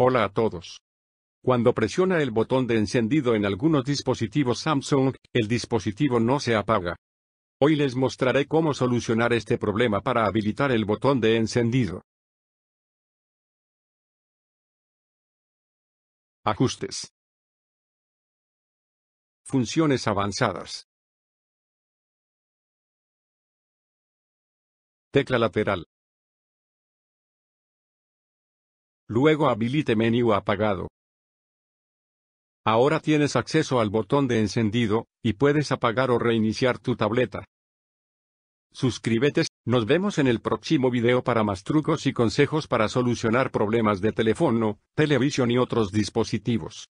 Hola a todos. Cuando presiona el botón de encendido en algunos dispositivos Samsung, el dispositivo no se apaga. Hoy les mostraré cómo solucionar este problema para habilitar el botón de encendido. Ajustes. Funciones avanzadas. Tecla lateral. Luego habilite menú apagado. Ahora tienes acceso al botón de encendido, y puedes apagar o reiniciar tu tableta. Suscríbete, nos vemos en el próximo video para más trucos y consejos para solucionar problemas de teléfono, televisión y otros dispositivos.